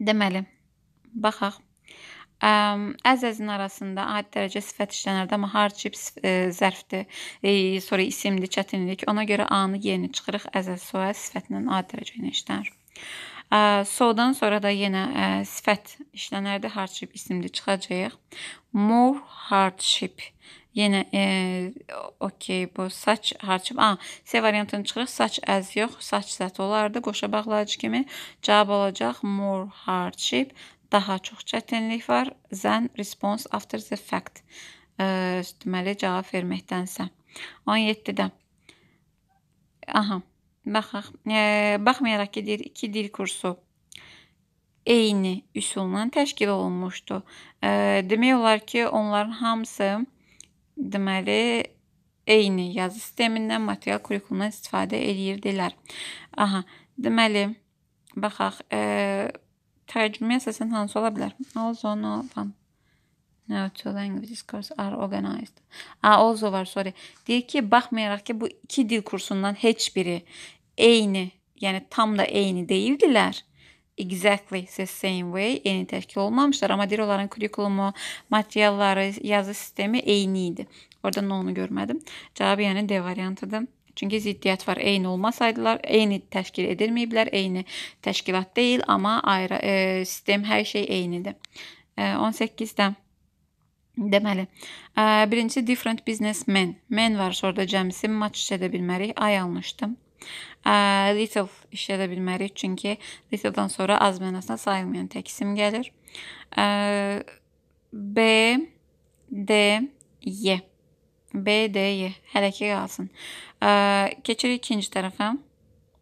Deməli, baxaq. Əz-əzin arasında adi dərəcə sifət işlənərdə amma hardship e, zərfdir, e, sorry, isimdir, çətinlik. Ona görə A-nı yeni çıxırıq. Əz-əz soya sifətlə adi dərəcə ilə işlənir. So-dan sonra da yenə ə, e, sifət işlənərdə hardship isimli çıxacağıq. More hardship Yenə e, okey bu saç harçım. A, C variantını çıxırıq. Saç əz yox, saç zət olardı qoşa bağlayıcı kimi. Cavab olacaq more hardship. Daha çox çətinlik var. Than response after the fact. E, deməli cavab verməkdənsə. 17-də. Aha. Baxaq. E, baxmayaraq ki, deyir 2 dil kursu eyni üsulla təşkil olunmuşdu. E, demək olar ki, onların hamısı deməli eyni yazı sistemindən material kurikulumdan istifadə eləyirdilər. Aha, deməli baxaq, e, tərcüməyə əsasən hansı ola bilər? Also van No, two languages courses are organized. A, also var, sorry. Deyir ki, baxmayaraq ki, bu iki dil kursundan heç biri eyni, yəni tam da eyni deyildilər exactly the same way eyni təşkil olmamışlar, amma deyir onların kurikulumu, materialları, yazı sistemi eyni idi. Orada nə onu görmədim. Cavab yəni D variantıdır. Çünki ziddiyyət var. Eyni olmasaydılar, eyni təşkil edilməyiblər, eyni təşkilat deyil, amma ayrı e, sistem hər şey eynidir. E, 18-də Deməli, e, birincisi different businessmen. Men var orada cəmsi match edə bilmərik. Ay almışdım. Little işlədə bilmərik, çünki little-dan sonra az mənasına sayılmayan tək isim gəlir. B, D, Y. B, D, Y. Hələ ki qalsın. Keçirik ikinci tərəfə.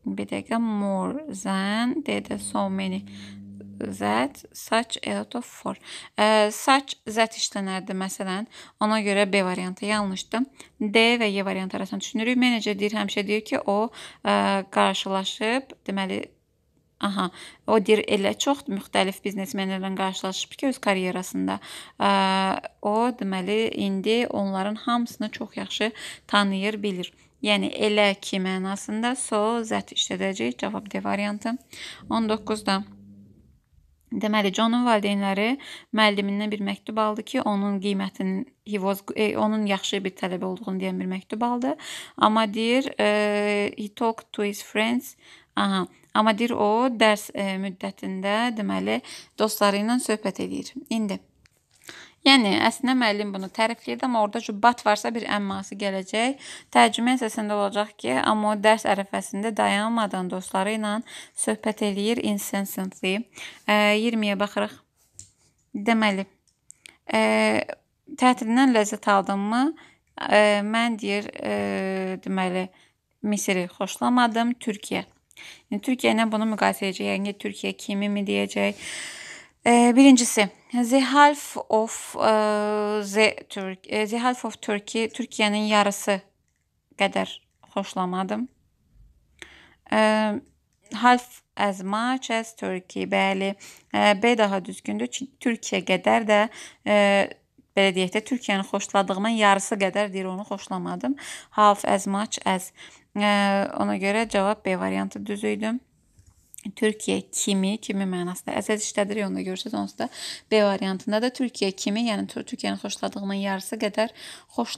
Bir dəqiqə more than, D də so many that such a lot of for. E, such that işlənərdi məsələn. Ona görə B variantı yanlışdı. D və Y variantı arasında düşünürük. Menecer deyir, həmişə deyir ki, o e, qarşılaşıb, deməli Aha, o deyir elə çox müxtəlif biznesmenlərlə qarşılaşıb ki, öz karyerasında e, o deməli indi onların hamısını çox yaxşı tanıyır, bilir. Yəni elə ki mənasında so that işlədəcəyik. Cavab D variantı. 19-da Deməli Conun valideynləri müəllimindən bir məktub aldı ki, onun qiymətinin he was e, onun yaxşı bir tələbə olduğunu deyən bir məktub aldı. Amma deyir, e, he talked to his friends. Aha. Amma deyir o dərs e, müddətində deməli dostları ilə söhbət eləyir. İndi Yəni əslində müəllim bunu tərifləyirdi, amma orada cübbat varsa bir əmması gələcək. Tərcümə əsasında olacaq ki, amma o dərs ərəfəsində dayanmadan dostları ilə söhbət eləyir incessantly. E, 20-yə baxırıq. Deməli, e, tətildən ləzzət aldınmı? E, mən deyir, e, deməli, Misri xoşlamadım, Türkiyə. Yəni Türkiyə ilə bunu müqayisə edəcək. Yəni Türkiyə kimimi deyəcək. E, birincisi The half of uh, the Turkey, the half of Turkey Türkiyənin yarısı qədər xoşlamadım. Uh, half as much as Turkey. Bəli. E, B daha düzgündür. Türkiyə qədər də e, belə deyək də Türkiyəni xoşladığımın yarısı qədər deyir onu xoşlamadım. Half as much as. E, ona görə cavab B variantı düz idi. Türkiyə kimi, kimi mənasında əzəz işlədirik onu görürsüz. Onsuz da B variantında da Türkiyə kimi, yəni Türkiyəni xoşladığımın yarısı qədər xoşlayıram.